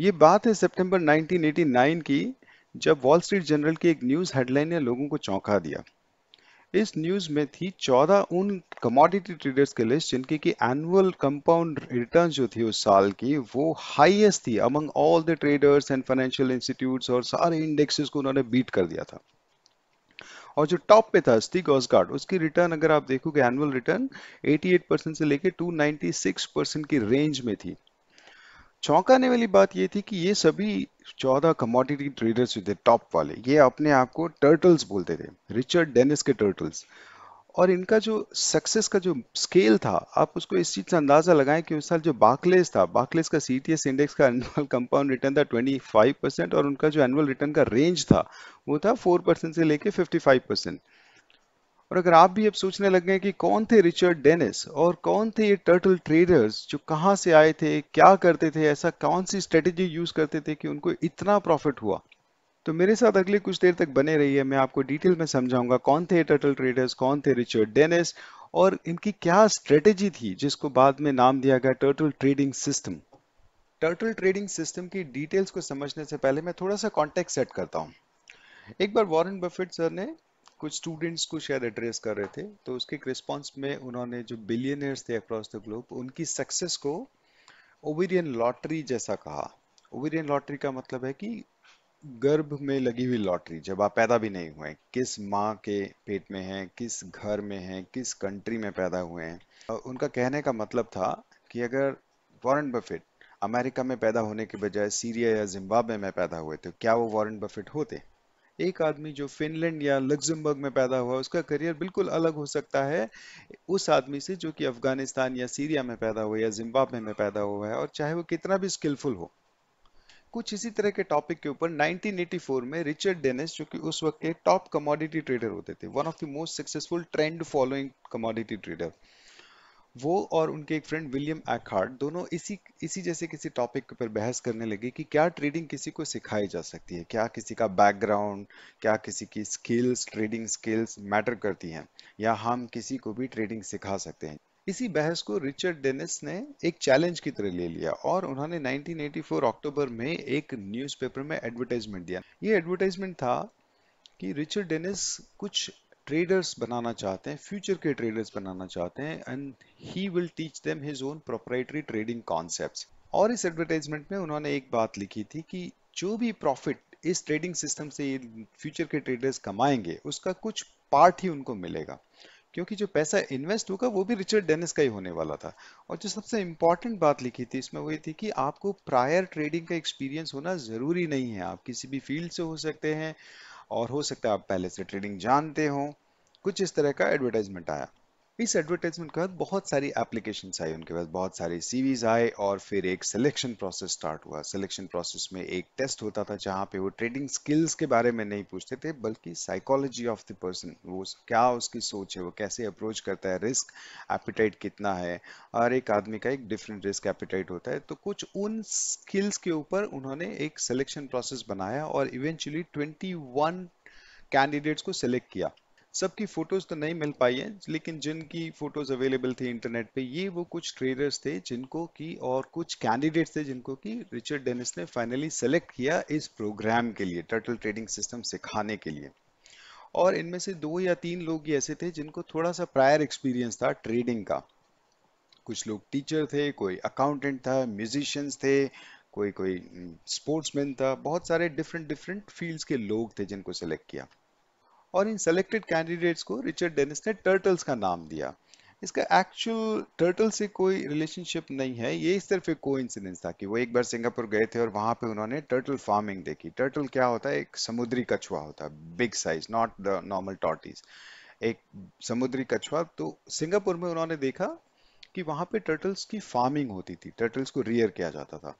ये बात है सितंबर 1989 की जब वॉल स्ट्रीट जनरल की एक न्यूज़ हेडलाइन ने लोगों को चौंका दिया इस न्यूज़ में थी 14 उन कमोडिटी ट्रेडर्स की लिस्ट जिनकी की एनुअल कंपाउंड रिटर्न जो थी उस साल की वो हाईएस्ट थी among all the traders and financial institutes और सारे इंडेक्सेस को उन्होंने बीट कर दिया था और जो टॉप पे था स्टी ऑसगार्ड उसकी रिटर्न अगर आप देखोगे एनुअल रिटर्न 88 परसेंट से लेकर 296 परसेंट की रेंज में थी चौंकाने वाली बात ये थी कि ये सभी चौदह कमोडिटी ट्रेडर्स थे टॉप वाले ये अपने आप को टर्टल्स बोलते थे रिचर्ड डेनिस के टर्टल्स और इनका जो सक्सेस का जो स्केल था आप उसको इस चीज़ से अंदाज़ा लगाएं कि उस साल जो बाकलेस था बाकलेस का सी इंडेक्स का एनुअल कंपाउंड रिटर्न था 25 परसेंट और उनका जो एनुअल रिटर्न का रेंज था वो था 4 परसेंट से लेके 55 परसेंट और अगर आप भी अब सोचने लग गए कि कौन थे रिचर्ड डेनिस और कौन थे ये टर्टल ट्रेडर्स जो कहाँ से आए थे क्या करते थे ऐसा कौन सी स्ट्रेटेजी यूज करते थे कि उनको इतना प्रॉफिट हुआ तो मेरे साथ अगले कुछ देर तक बने रहिए मैं आपको डिटेल में समझाऊंगा कौन थे टर्टल ट्रेडर्स कौन थे रिचर्ड डेनिस और इनकी क्या स्ट्रेटेजी थी जिसको बाद में नाम दिया गया turtle trading system turtle trading system की डिटेल्स को समझने से पहले मैं थोड़ा सा कॉन्टेक्ट सेट करता हूँ एक बार वॉरेन बफेट सर ने कुछ स्टूडेंट्स को शायद एड्रेस कर रहे थे तो उसके एक रिस्पॉन्स में उन्होंने जो बिलियनर्स थे अक्रॉस द ग्लोब उनकी सक्सेस को ओवेरियन लॉटरी जैसा कहा ओवेरियन लॉटरी का मतलब है कि गर्भ में लगी हुई लॉटरी जब आप पैदा भी नहीं हुए किस माँ के पेट में हैं किस घर में हैं किस कंट्री में पैदा हुए हैं उनका कहने का मतलब था कि अगर वॉरेन बफेट अमेरिका में पैदा होने के बजाय सीरिया या जिम्बाब्वे में पैदा हुए तो क्या वो वॉरेन बफेट होते एक आदमी जो फिनलैंड या लग्जमबर्ग में पैदा हुआ उसका करियर बिल्कुल अलग हो सकता है उस आदमी से जो कि अफगानिस्तान या सीरिया में पैदा हुआ या जिम्बाब्वे में पैदा हुआ है और चाहे वो कितना भी स्किलफुल हो कुछ इसी तरह के टॉपिक के ऊपर 1984 में रिचर्ड डेनिस जो कि उस वक्त के टॉप कमोडिटी ट्रेडर होते थे one of the most successful trend following commodity trader वो और उनके एक फ्रेंड विलियम एकार्ड दोनों इसी इसी जैसे किसी टॉपिक पर बहस करने लगे कि क्या ट्रेडिंग किसी को सिखाई जा सकती है क्या किसी का बैकग्राउंड क्या किसी की स्किल्स ट्रेडिंग स्किल्स मैटर करती हैं या हम किसी को भी ट्रेडिंग सिखा सकते हैं इसी बहस को रिचर्ड डेनिस ने एक चैलेंज की तरह ले लिया और उन्होंने 1984 अक्टूबर में एक न्यूज़पेपर में एडवर्टाइजमेंट दिया ये एडवर्टाइजमेंट था कि रिचर्ड डेनिस कुछ ट्रेडर्स बनाना चाहते हैं फ्यूचर के ट्रेडर्स बनाना चाहते हैं and he will teach them his own proprietary trading concept और इस एडवर्टाइजमेंट में उन्होंने एक बात लिखी थी कि जो भी प्रॉफिट इस ट्रेडिंग सिस्टम से फ्यूचर के ट्रेडर्स कमाएंगे उसका कुछ पार्ट ही उनको मिलेगा क्योंकि जो पैसा इन्वेस्ट होगा वो भी रिचर्ड डेनिस का ही होने वाला था और जो सबसे इम्पॉर्टेंट बात लिखी थी इसमें वो ये थी कि आपको प्रायर ट्रेडिंग का एक्सपीरियंस होना ज़रूरी नहीं है आप किसी भी फील्ड से हो सकते हैं और हो सकता है आप पहले से ट्रेडिंग जानते हो कुछ इस तरह का एडवर्टाइजमेंट आया इस एडवर्टाइजमेंट के बाद बहुत सारी एप्लीकेशन आई उनके पास बहुत सारे सीवीज आए और फिर एक सिलेक्शन प्रोसेस स्टार्ट हुआ सिलेक्शन प्रोसेस में एक टेस्ट होता था जहाँ पे वो ट्रेडिंग स्किल्स के बारे में नहीं पूछते थे बल्कि साइकोलॉजी ऑफ द पर्सन वो क्या उसकी सोच है वो कैसे अप्रोच करता है रिस्क एपिटाइट कितना है और एक आदमी का एक डिफरेंट रिस्क एपिटाइट होता है तो कुछ उन स्किल्स के ऊपर उन्होंने एक सिलेक्शन प्रोसेस बनाया और इवेंचुअली ट्वेंटी कैंडिडेट्स को सिलेक्ट किया सबकी फोटोज तो नहीं मिल पाई है लेकिन जिनकी फोटोज अवेलेबल थी इंटरनेट पे ये वो कुछ ट्रेडर्स थे जिनको की और कुछ कैंडिडेट्स थे जिनको की रिचर्ड डेनिस ने फाइनली सेलेक्ट किया इस प्रोग्राम के लिए टर्टल ट्रेडिंग सिस्टम सिखाने के लिए और इनमें से दो या तीन लोग ही ऐसे थे जिनको थोड़ा सा प्रायर एक्सपीरियंस था ट्रेडिंग का कुछ लोग टीचर थे कोई अकाउंटेंट था म्यूजिशियंस थे कोई कोई स्पोर्ट्समैन हम्म, था बहुत सारे डिफरेंट डिफरेंट फील्ड्स के लोग थे जिनको सेलेक्ट किया और इन सेलेक्टेड कैंडिडेट्स को रिचर्ड डेनिस ने टर्टल्स का नाम दिया इसका एक्चुअल टर्टल से कोई रिलेशनशिप नहीं है ये सिर्फ एक कोइंसिडेंस था कि वो एक बार सिंगापुर गए थे और वहाँ पे उन्होंने टर्टल फार्मिंग देखी टर्टल क्या होता है एक समुद्री कछुआ होता है big size not the normal tortoise एक समुद्री कछुआ तो सिंगापुर में उन्होंने देखा कि वहाँ पे टर्टल्स की फार्मिंग होती थी टर्टल्स को रियर किया जाता था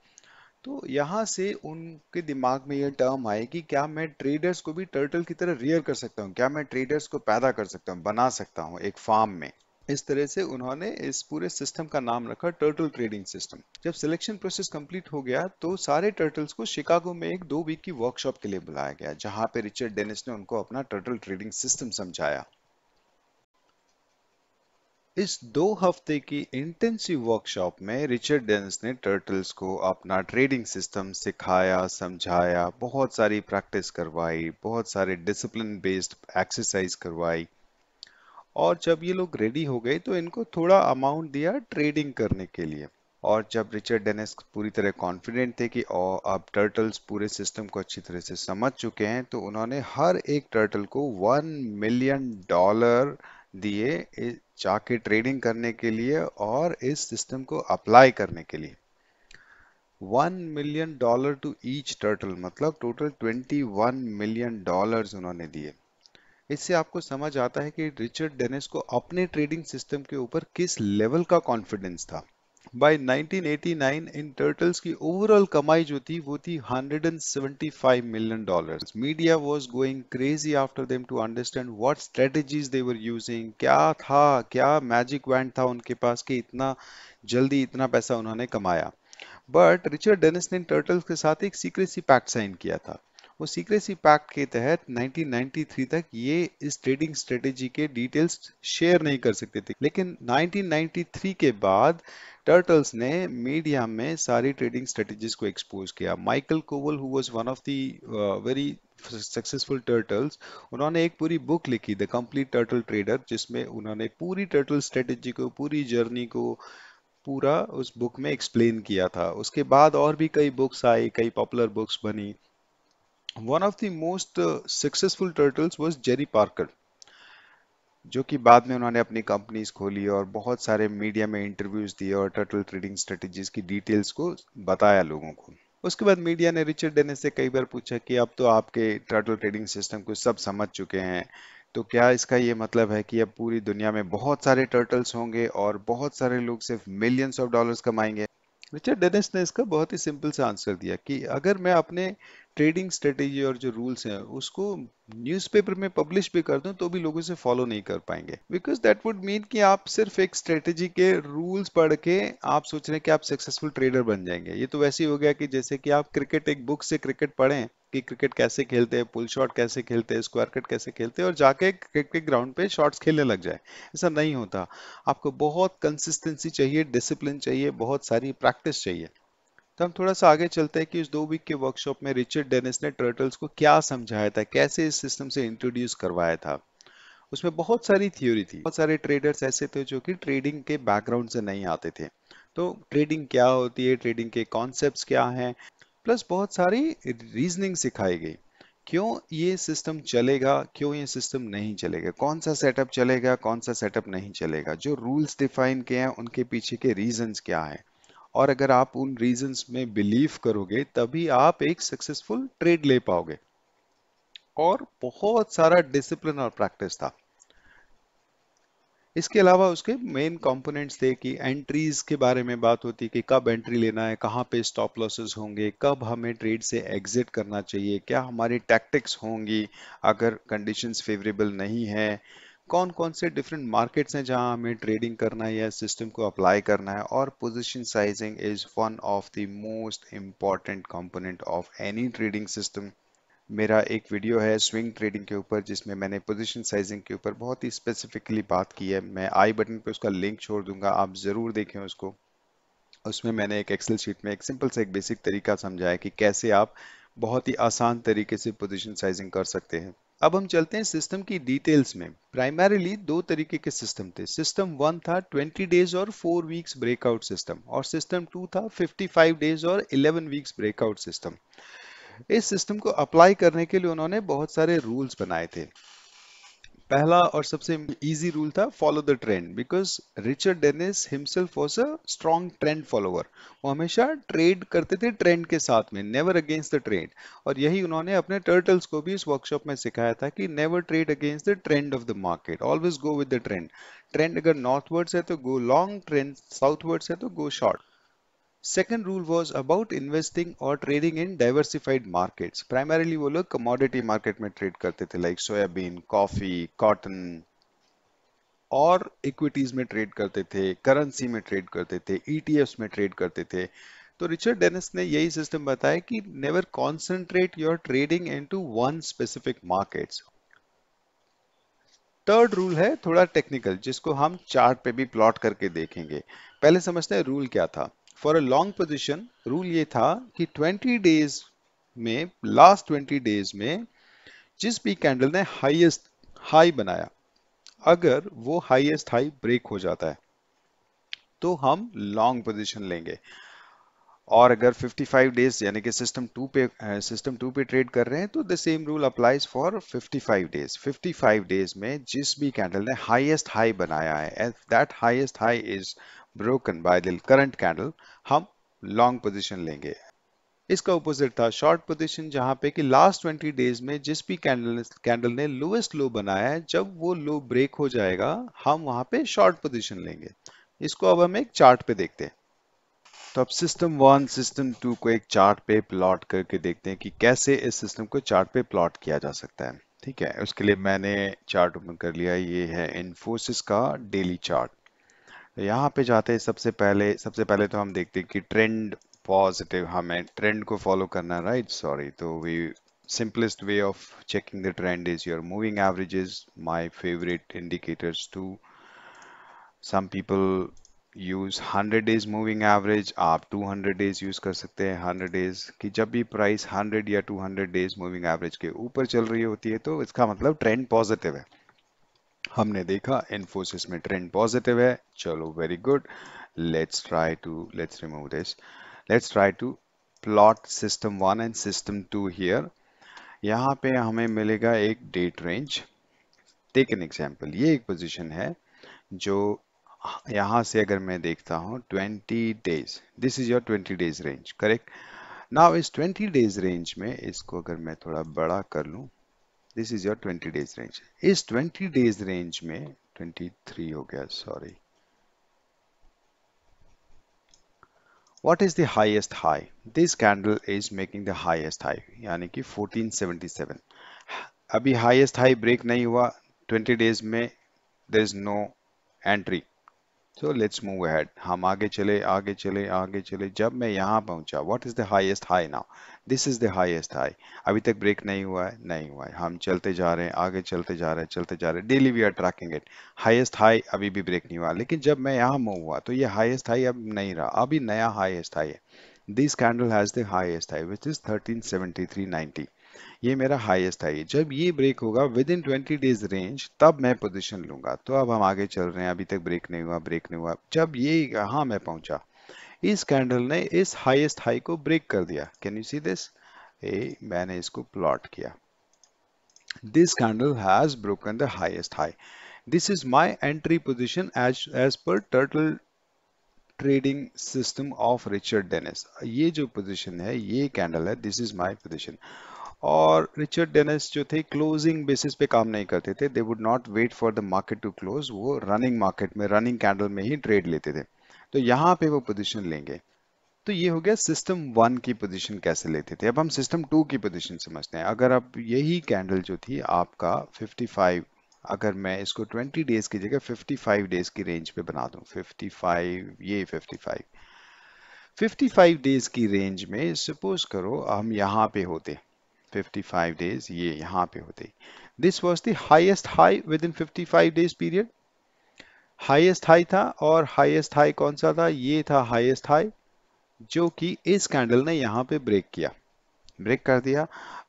तो यहाँ से उनके दिमाग में यह टर्म आएगी क्या मैं ट्रेडर्स को भी टर्टल की तरह रियर कर सकता हूँ क्या मैं ट्रेडर्स को पैदा कर सकता हूँ बना सकता हूँ एक फार्म में इस तरह से उन्होंने इस पूरे सिस्टम का नाम रखा टर्टल ट्रेडिंग सिस्टम जब सिलेक्शन प्रोसेस कंप्लीट हो गया तो सारे टर्टल्स को शिकागो में एक दो वीक की वर्कशॉप के लिए बुलाया गया जहां पे रिचर्ड डेनिस ने उनको अपना टर्टल ट्रेडिंग सिस्टम समझाया इस दो हफ्ते की इंटेंसिव वर्कशॉप में रिचर्ड डेंस ने टर्टल्स को अपना ट्रेडिंग सिस्टम सिखाया समझाया बहुत सारी प्रैक्टिस करवाई बहुत सारे डिसिप्लिन बेस्ड एक्सरसाइज करवाई और जब ये लोग रेडी हो गए तो इनको थोड़ा अमाउंट दिया ट्रेडिंग करने के लिए और जब रिचर्ड डेनिस पूरी तरह कॉन्फिडेंट थे कि और अब टर्टल्स पूरे सिस्टम को अच्छी तरह से समझ चुके हैं तो उन्होंने हर एक टर्टल को वन मिलियन डॉलर दिए जाके ट्रेडिंग करने के लिए और इस सिस्टम को अप्लाई करने के लिए one million dollar to each turtle मतलब total twenty one million dollar उन्होंने दिए इससे आपको समझ आता है कि रिचर्ड डेनिस को अपने ट्रेडिंग सिस्टम के ऊपर किस लेवल का कॉन्फिडेंस था बाय 1989 इन टर्टल्स की ओवरऑल कमाई जो थी वो थी 175 million dollars media was going crazy after them to understand what strategies they were using क्या था क्या मैजिक वैंड था उनके पास कि इतना जल्दी इतना पैसा उन्होंने कमाया बट रिचर्ड डेनिस ने टर्टल्स के साथ एक सीक्रेसी पैक्ट साइन किया था वो सीक्रेसी पैक्ट के तहत 1993 तक ये इस ट्रेडिंग स्ट्रेटेजी के डिटेल्स शेयर नहीं कर सकते थे लेकिन 1993 के बाद टर्टल्स ने मीडिया में सारी ट्रेडिंग स्ट्रेटेजीज को एक्सपोज किया Michael Covel who was one of the very successful turtles उन्होंने एक पूरी बुक लिखी द कंप्लीट टर्टल ट्रेडर जिसमें उन्होंने पूरी टर्टल स्ट्रेटेजी को पूरी जर्नी को पूरा उस बुक में एक्सप्लेन किया था उसके बाद और भी कई बुक्स आई कई पॉपुलर बुक्स बनी one of the most successful turtles was Jerry Parker जो कि बाद में उन्होंने अपनी कंपनीज खोली और बहुत सारे मीडिया में इंटरव्यूज दिए और टर्टल ट्रेडिंग स्ट्रेटजीज की डिटेल्स को बताया लोगों को उसके बाद मीडिया ने रिचर्ड डेनिस से कई बार पूछा कि अब तो आपके टर्टल ट्रेडिंग सिस्टम को सब समझ चुके हैं तो क्या इसका ये मतलब है कि अब पूरी दुनिया में बहुत सारे टर्टल्स होंगे और बहुत सारे लोग सिर्फ मिलियंस ऑफ डॉलर्स कमाएंगे रिचर्ड डेनिस ने इसका बहुत ही सिंपल सा आंसर दिया कि अगर मैं अपने ट्रेडिंग स्ट्रेटेजी और जो रूल्स हैं उसको न्यूज़पेपर में पब्लिश भी कर दूं तो भी लोगों से फॉलो नहीं कर पाएंगे बिकॉज दैट वुड मीन कि आप सिर्फ एक स्ट्रेटेजी के रूल्स पढ़ के आप सोच रहे हैं कि आप सक्सेसफुल ट्रेडर बन जाएंगे ये तो वैसे ही हो गया कि जैसे कि आप क्रिकेट एक बुक से क्रिकेट पढ़ें कि क्रिकेट कैसे खेलते हैं पुल शॉट कैसे खेलते हैं स्क्वायर कट कैसे खेलते हैं और जाके क्रिकेट के ग्राउंड पे शॉट्स खेलने लग जाए ऐसा नहीं होता आपको बहुत कंसिस्टेंसी चाहिए डिसिप्लिन चाहिए बहुत सारी प्रैक्टिस चाहिए तो हम थोड़ा सा आगे चलते हैं कि इस दो वीक के वर्कशॉप में रिचर्ड डेनिस ने टर्टल्स को क्या समझाया था कैसे इस सिस्टम से इंट्रोड्यूस करवाया था उसमें बहुत सारी थ्योरी थी बहुत सारे ट्रेडर्स ऐसे थे जो कि ट्रेडिंग के बैकग्राउंड से नहीं आते थे तो ट्रेडिंग क्या होती है ट्रेडिंग के कॉन्सेप्ट क्या हैं प्लस बहुत सारी रीजनिंग सिखाई गई क्यों ये सिस्टम चलेगा क्यों ये सिस्टम नहीं चलेगा कौन सा सेटअप चलेगा कौन सा सेटअप नहीं चलेगा जो रूल्स डिफाइन किए हैं उनके पीछे के रीजंस क्या है और अगर आप उन रीजंस में बिलीव करोगे तभी आप एक सक्सेसफुल ट्रेड ले पाओगे और बहुत सारा डिसिप्लिन और प्रैक्टिस था इसके अलावा उसके मेन कंपोनेंट्स थे कि एंट्रीज के बारे में बात होती कि कब एंट्री लेना है कहाँ पे स्टॉप लॉसेस होंगे कब हमें ट्रेड से एग्जिट करना चाहिए क्या हमारी टैक्टिक्स होंगी अगर कंडीशंस फेवरेबल नहीं है कौन कौन से डिफरेंट मार्केट्स हैं जहां हमें ट्रेडिंग करना है या सिस्टम को अप्लाई करना है और position sizing is one of the most important component of any trading system मेरा एक वीडियो है स्विंग ट्रेडिंग के ऊपर जिसमें मैंने पोजीशन साइजिंग के ऊपर बहुत ही स्पेसिफिकली बात की है मैं आई बटन पर उसका लिंक छोड़ दूंगा आप ज़रूर देखें उसको उसमें मैंने एक एक्सेल शीट में एक सिंपल सा एक बेसिक तरीका समझाया कि कैसे आप बहुत ही आसान तरीके से पोजीशन साइजिंग कर सकते हैं अब हम चलते हैं सिस्टम की डिटेल्स में प्राइमरीली दो तरीके के सिस्टम थे सिस्टम वन था 20 डेज और फोर वीक्स ब्रेकआउट सिस्टम और सिस्टम टू था 55 डेज और 11 वीक्स ब्रेकआउट सिस्टम इस सिस्टम को अप्लाई करने के लिए उन्होंने बहुत सारे रूल्स बनाए थे पहला और सबसे इजी रूल था follow the trend because Richard Dennis himself was a strong trend follower वो हमेशा ट्रेड करते थे ट्रेंड के साथ में नेवर अगेंस्ट द ट्रेंड और यही उन्होंने अपने टर्टल्स को भी इस वर्कशॉप में सिखाया था कि never trade against the trend of the market always go with the trend trend अगर नॉर्थवर्ड्स है तो गो लॉन्ग ट्रेंड साउथवर्ड्स है तो go short second rule was about investing और trading in diversified markets primarily वो लोग commodity market में trade करते थे लाइक सोयाबीन कॉफी कॉटन और इक्विटीज में ट्रेड करते थे करेंसी में ट्रेड करते थे ईटीएफ्स e में ट्रेड करते थे तो रिचर्ड डेनिस ने यही सिस्टम बताया कि never concentrate your trading into one specific markets third rule है थोड़ा टेक्निकल जिसको हम चार्ट पे भी प्लॉट करके देखेंगे पहले समझते हैं रूल क्या था for a long position rule ये था कि 20 डेज में लास्ट 20 डेज में जिस भी कैंडल ने हाईएस्ट हाई बनाया अगर वो हाईएस्ट हाई ब्रेक हो जाता है तो हम लॉन्ग पोजिशन लेंगे और अगर 55 डेज यानी कि सिस्टम टू पे सिस्टम टू पे ट्रेड कर रहे हैं तो the same rule applies for 55 days 55 days में जिस भी कैंडल ने हाईएस्ट हाई बनाया है that highest high is broken by the current candle हम लॉन्ग पोजीशन लेंगे इसका ऑपोजिट था शॉर्ट पोजीशन जहां पे कि लास्ट ट्वेंटी डेज में जिस भी कैंडल कैंडल ने लोएस्ट लो बनाया है जब वो लो ब्रेक हो जाएगा हम वहां पे शॉर्ट पोजीशन लेंगे इसको अब हम एक चार्ट पे देखते हैं तो अब सिस्टम वन सिस्टम टू को एक चार्ट पे प्लॉट करके देखते हैं कि कैसे इस सिस्टम को चार्ट पे प्लॉट किया जा सकता है ठीक है उसके लिए मैंने चार्ट ओपन कर लिया ये है इन्फोसिस का डेली चार्ट यहाँ पे जाते हैं सबसे पहले सबसे पहले तो हम देखते हैं कि ट्रेंड पॉजिटिव हमें ट्रेंड को फॉलो करना राइट सॉरी तो we simplest way of checking the trend is your moving average is my favourite indicators to some people use hundred days moving average आप टू हंड्रेड डेज यूज कर सकते हैं hundred days कि जब भी price hundred या two hundred days moving average के ऊपर चल रही होती है तो इसका मतलब ट्रेंड पॉजिटिव है हमने देखा इन्फोसिस में ट्रेंड पॉजिटिव है चलो very good let's try to let's remove this let's try to plot system one and system two here यहाँ पे हमें मिलेगा एक date range take an example ये एक पोजिशन है जो यहाँ से अगर मैं देखता हूँ twenty days this is your twenty days range correct now इस ट्वेंटी डेज रेंज में इसको अगर मैं थोड़ा बड़ा कर लूँ this is your 20 days range इस 20 डेज रेंज में 23 हो गया sorry what is the highest high this candle is making the highest high यानी कि 1477 अभी हाइएस्ट हाई ब्रेक नहीं हुआ 20 डेज में there is no entry so let's move ahead हम आगे चले आगे चले आगे चले जब मैं यहाँ पहुँचा what is the highest high now this is the highest high अभी तक ब्रेक नहीं हुआ है नहीं हुआ है हम चलते जा रहे हैं आगे चलते जा रहे हैं चलते जा रहे हैं daily we are tracking it highest high अभी भी ब्रेक नहीं हुआ लेकिन जब मैं यहाँ मूव हुआ तो ये हाइस्ट हाई अब नहीं रहा अभी नया हाइस्ट हाई है this candle has the highest high which is thirteen seventy three ninety ये मेरा हाईएस्ट है जब ये ब्रेक होगा within twenty days range तब मैं पोजीशन लूंगा तो अब हम आगे चल रहे हैं अभी तक ब्रेक नहीं हुआ ब्रेक नहीं हुआ जब ये यहाँ मैं पहुंचा इस कैंडल ने इस हाईएस्ट हाई को ब्रेक कर दिया can you see this a मैंने इसको प्लॉट किया this candle has broken the highest high this is my entry position as as per turtle trading system of Richard Dennis ये जो पोजिशन है ये कैंडल है दिस इज माई पोजिशन और Richard Dennis जो थे क्लोजिंग बेसिस पे काम नहीं करते थे they would not wait for the market to close वो रनिंग मार्केट में रनिंग कैंडल में ही ट्रेड लेते थे तो यहाँ पे वो पोजिशन लेंगे तो ये हो गया सिस्टम वन की पोजीशन कैसे लेते थे अब हम सिस्टम टू की पोजीशन समझते हैं अगर आप यही कैंडल जो थी आपका 55 अगर मैं इसको 20 डेज की जगह 55 डेज की रेंज पे बना दूं 55 ये 55 55 डेज की रेंज में सपोज करो हम यहाँ पे होते 55 डेज ये यहाँ पे होते this was the highest high within 55 days period highest high था और हाइएस्ट हाई कौन सा था ये था हाइएस्ट हाई जो कि इस कैंडल ने यहाँ पे ब्रेक किया ब्रेक कर दिया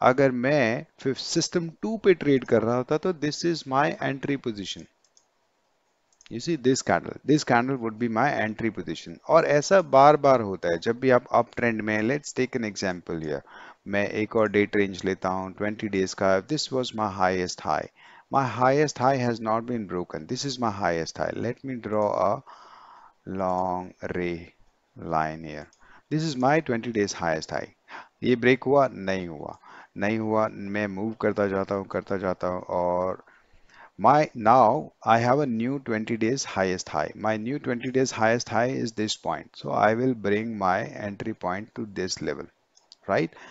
अगर मैं फिफ्थ सिस्टम टू पे ट्रेड कर रहा होता तो this is my entry position you see this candle this candle would be my entry position और ऐसा बार बार होता है जब भी आप अप ट्रेंड में let's take an example here मैं एक और डेट रेंज लेता हूँ 20 डेज का this was my highest high my highest high has not been broken this is my highest high let me draw a long ray line here this is my 20 days highest high ये break हुआ नहीं हुआ नहीं हुआ मैं move करता जाता हूँ करता जाता हूँ और my now I have a new 20 days highest high my new 20 days highest high is this point so I will bring my entry point to this level right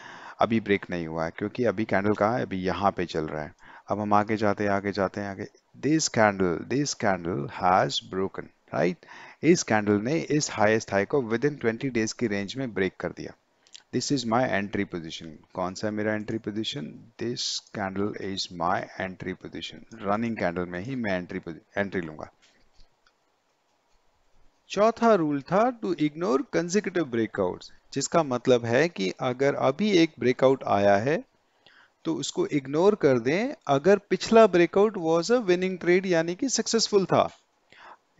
अभी ब्रेक नहीं हुआ है क्योंकि अभी कैंडल कहाँ है अभी यहाँ पे चल रहा है अब हम आगे जाते हैं आगे जाते हैं आगे this candle this candle has broken right इस कैंडल ने इस हाईएस्ट हाई को विद इन ट्वेंटी डेज की रेंज में ब्रेक कर दिया this is my entry position कौन सा मेरा entry position this candle is my entry position running candle में ही मैं एंट्री एंट्री लूंगा चौथा रूल था टू इग्नोर कंजिक्यूटिव ब्रेकआउट्स जिसका मतलब है कि अगर अभी एक ब्रेकआउट आया है तो उसको इग्नोर कर दें अगर पिछला breakout was a winning trade यानी कि सक्सेसफुल था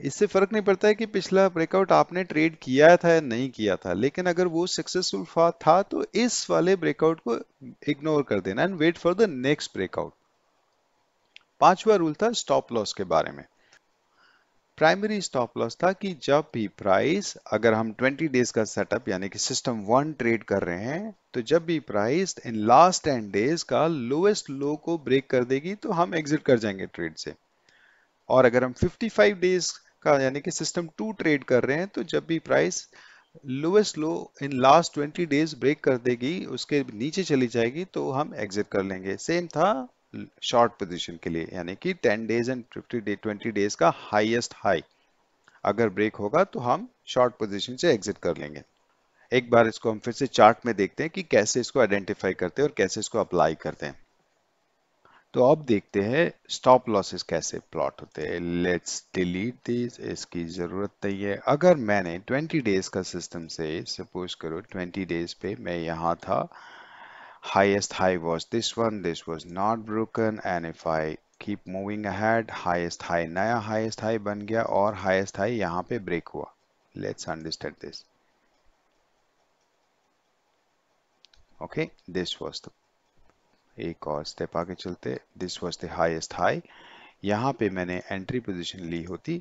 इससे फर्क नहीं पड़ता है कि पिछला ब्रेकआउट आपने ट्रेड किया था या नहीं किया था लेकिन अगर वो सक्सेसफुल था तो इस वाले ब्रेकआउट को इग्नोर कर देना and wait for the next breakout पांचवा रूल था स्टॉप लॉस के बारे में प्राइमरी स्टॉप लॉस था कि जब भी प्राइस अगर हम 20 डेज का सेटअप यानी कि सिस्टम वन ट्रेड कर रहे हैं तो जब भी प्राइस इन लास्ट 10 डेज का लोएस्ट लो को ब्रेक कर देगी तो हम एग्जिट कर जाएंगे ट्रेड से और अगर हम 55 डेज का यानी कि सिस्टम टू ट्रेड कर रहे हैं तो जब भी price lowest low in last 20 days break कर देगी उसके नीचे चली जाएगी तो हम एग्जिट कर लेंगे सेम था शॉर्ट पोजीशन के लिए यानी कि 10 डेज एंड 50 डे 20 डेज का हाईएस्ट हाई अगर ब्रेक होगा तो हम शॉर्ट पोजीशन से एग्जिट कर लेंगे एक बार इसको हम फिर से चार्ट में देखते हैं कि कैसे इसको आइडेंटिफाई करते हैं और कैसे इसको अप्लाई करते हैं तो अब देखते हैं स्टॉप लॉसेस कैसे प्लॉट होते हैं लेट्स डिलीट दिस इसकी ज़रूरत नहीं है अगर मैंने 20 डेज का सिस्टम से सपोज करो 20 डेज पे मैं यहाँ था highest high was this one this was not broken and if i keep moving ahead highest high naya highest high ban gaya aur highest high yahan pe break hua let's understand this okay this was the एक और step आगे चलते this was the highest high यहाँ पे मैंने entry position ली होती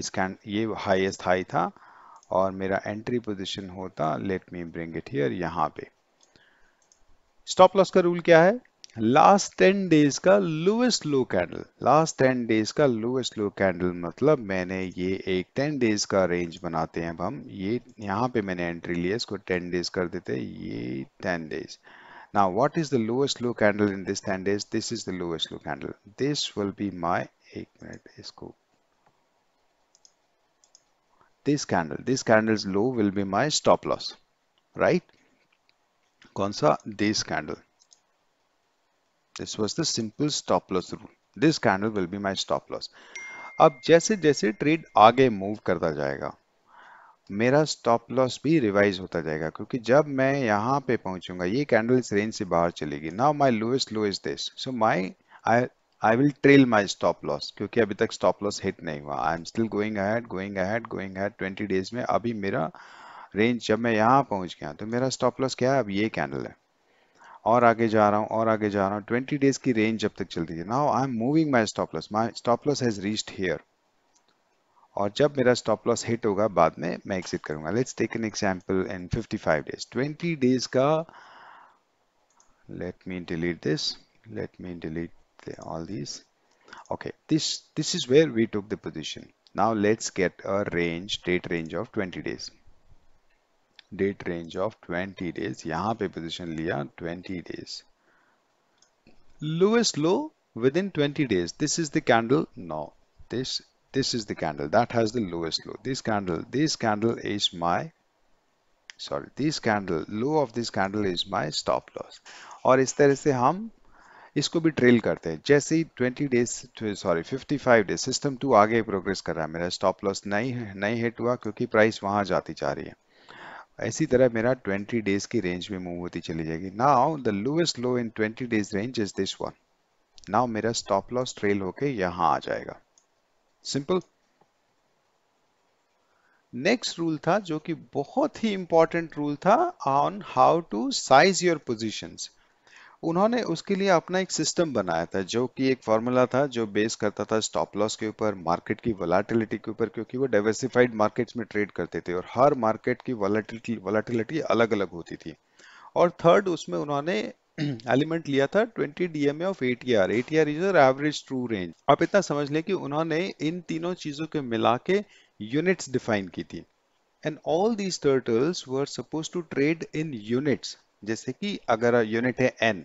इसका ये हाईएस्ट हाई था और मेरा एंट्री पोजीशन होता let me bring it here यहाँ पे स्टॉप लॉस का रूल क्या है लास्ट टेन डेज का lowest low candle last ten days का लोएस्ट लो कैंडल मतलब मैंने ये एक टेन डेज का रेंज बनाते हैं अब हम ये यहाँ पे मैंने एंट्री लिया इसको टेन डेज कर देते हैं ये ten days now what is the lowest low candle in this ten days this is the lowest low candle this will be my एक मिनट इसको this candle this candle low will be my stop loss right कौन सा day स्कैंडल this was the simple stop loss rule this candle will be my stop loss अब जैसे जैसे trade आगे move करता जाएगा मेरा स्टॉप लॉस भी रिवाइज होता जाएगा क्योंकि जब मैं यहाँ पे पहुंचूंगा ये कैंडल इस रेंज से बाहर चलेगी now my lowest lowest this so my I I will trail my stop loss क्योंकि अभी तक स्टॉप लॉस हिट नहीं हुआ I am still going ahead going ahead going ahead 20 days में अभी मेरा रेंज जब मैं यहाँ पहुँच गया तो मेरा स्टॉप लॉस क्या है अब ये कैंडल है और आगे जा रहा हूँ और आगे जा रहा हूँ ट्वेंटी डेज की रेंज जब तक चलती है now I am moving my stop loss my stop loss has reached here और जब मेरा स्टॉप लॉस हिट होगा बाद में मैं एक्सिट करूंगा let's take an example in 55 days 20 days का let me delete this let me delete all this okay this this is where we took the the now let's get a range date range of of 20 days date range of 20 days यहाँ पे position लिया 20 days lowest low within 20 days this is the candle no this this is the candle that has the lowest low this candle this candle is my sorry this candle low of this candle is my stop loss और इस तरह से हम इसको भी trail करते हैं जैसे ही 20 days sorry 55 days system two आगे प्रोग्रेस कर रहा है मेरा स्टॉप लॉस नहीं नहीं हिट हुआ क्योंकि प्राइस वहां जाती जा रही है इसी तरह मेरा 20 डेज की रेंज में मूव होती चली जाएगी now the lowest low in 20 days range is this one now मेरा स्टॉप लॉस ट्रेल होके यहां आ जाएगा सिंपल नेक्स्ट रूल था जो कि बहुत ही इंपॉर्टेंट रूल था on how to size your positions उन्होंने उसके लिए अपना एक सिस्टम बनाया था जो कि एक फॉर्मूला था जो बेस करता था स्टॉप लॉस के ऊपर मार्केट की वॉलाटिलिटी के ऊपर क्योंकि वो डाइवर्सिफाइड मार्केट्स में ट्रेड करते थे और हर मार्केट की वॉलाटिलिटी वॉलाटिलिटी अलग अलग होती थी और थर्ड उसमें उन्होंने एलिमेंट लिया था 20 DMA of ATR ATR is average true range आप इतना समझ लें कि उन्होंने इन तीनों चीजों के मिला के यूनिट्स डिफाइन की थी and all these turtles were supposed to trade in units जैसे कि अगर यूनिट है एन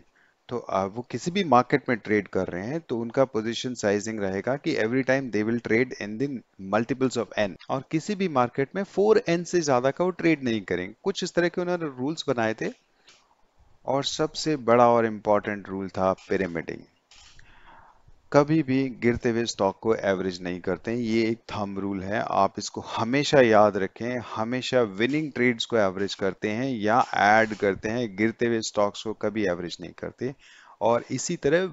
तो आप वो किसी भी मार्केट में ट्रेड कर रहे हैं तो उनका पोजीशन साइजिंग रहेगा कि every time they will trade in दिन मल्टीपल्स ऑफ एन और किसी भी मार्केट में फोर एन से ज्यादा का वो ट्रेड नहीं करेंगे कुछ इस तरह के उन्होंने रूल्स बनाए थे और सबसे बड़ा और इम्पोर्टेंट रूल था पिरामिडिंग कभी भी गिरते हुए स्टॉक को एवरेज नहीं करते हैं ये एक थम रूल है आप इसको हमेशा याद रखें हमेशा विनिंग ट्रेड्स को एवरेज करते हैं या ऐड करते हैं गिरते हुए स्टॉक्स को कभी एवरेज नहीं करते और इसी तरह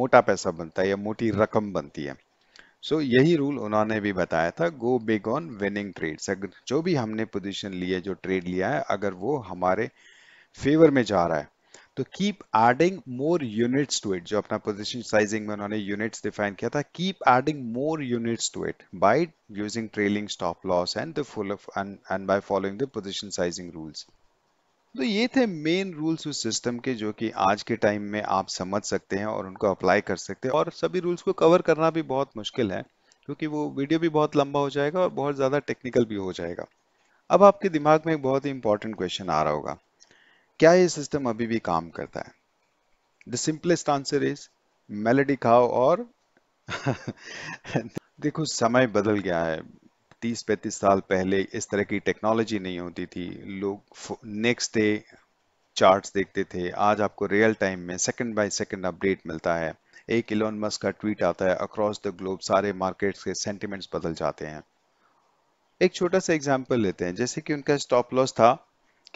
मोटा पैसा बनता है या मोटी रकम बनती है सो so, यही रूल उन्होंने भी बताया था go big on winning trades अगर जो भी हमने पोजिशन लिया जो ट्रेड लिया है अगर वो हमारे फेवर में जा रहा है तो keep adding more units to it जो अपना पोजीशन साइजिंग में उन्होंने यूनिट्स डिफाइन किया था keep adding more units to it by using trailing stop loss and the full of and by following the position sizing rules तो ये थे main rules उस सिस्टम के जो कि आज के टाइम में आप समझ सकते हैं और उनको अप्लाई कर सकते हैं और सभी रूल्स को कवर करना भी बहुत मुश्किल है क्योंकि वो वीडियो भी बहुत लंबा हो जाएगा और बहुत ज़्यादा टेक्निकल भी हो जाएगा अब आपके दिमाग में एक बहुत ही इंपॉर्टेंट क्वेश्चन आ रहा होगा क्या ये सिस्टम अभी भी काम करता है the simplest answer is Melody खाओ और देखो समय बदल गया है तीस पैंतीस साल पहले इस तरह की टेक्नोलॉजी नहीं होती थी लोग नेक्स्ट डे चार्ट्स देखते थे आज आपको रियल टाइम में सेकंड बाय सेकंड अपडेट मिलता है एक इलोन मस्क का ट्वीट आता है अक्रॉस द ग्लोब सारे मार्केट्स के सेंटिमेंट्स बदल जाते हैं एक छोटा सा एग्जाम्पल लेते हैं जैसे कि उनका स्टॉप लॉस था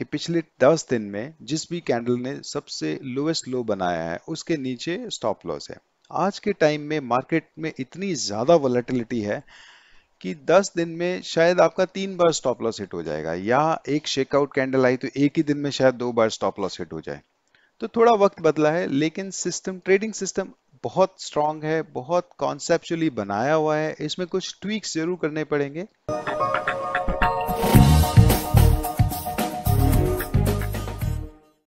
कि पिछले 10 दिन में जिस भी कैंडल ने सबसे लोएस्ट लो बनाया है उसके नीचे स्टॉप लॉस है आज के टाइम में मार्केट में इतनी ज़्यादा वॉलेटिलिटी है कि 10 दिन में शायद आपका तीन बार स्टॉप लॉस हिट हो जाएगा या एक शेकआउट कैंडल आई तो एक ही दिन में शायद दो बार स्टॉप लॉस हिट हो जाए तो थोड़ा वक्त बदला है लेकिन सिस्टम ट्रेडिंग सिस्टम बहुत स्ट्रांग है बहुत कॉन्सेप्चुअली बनाया हुआ है इसमें कुछ ट्वीक जरूर करने पड़ेंगे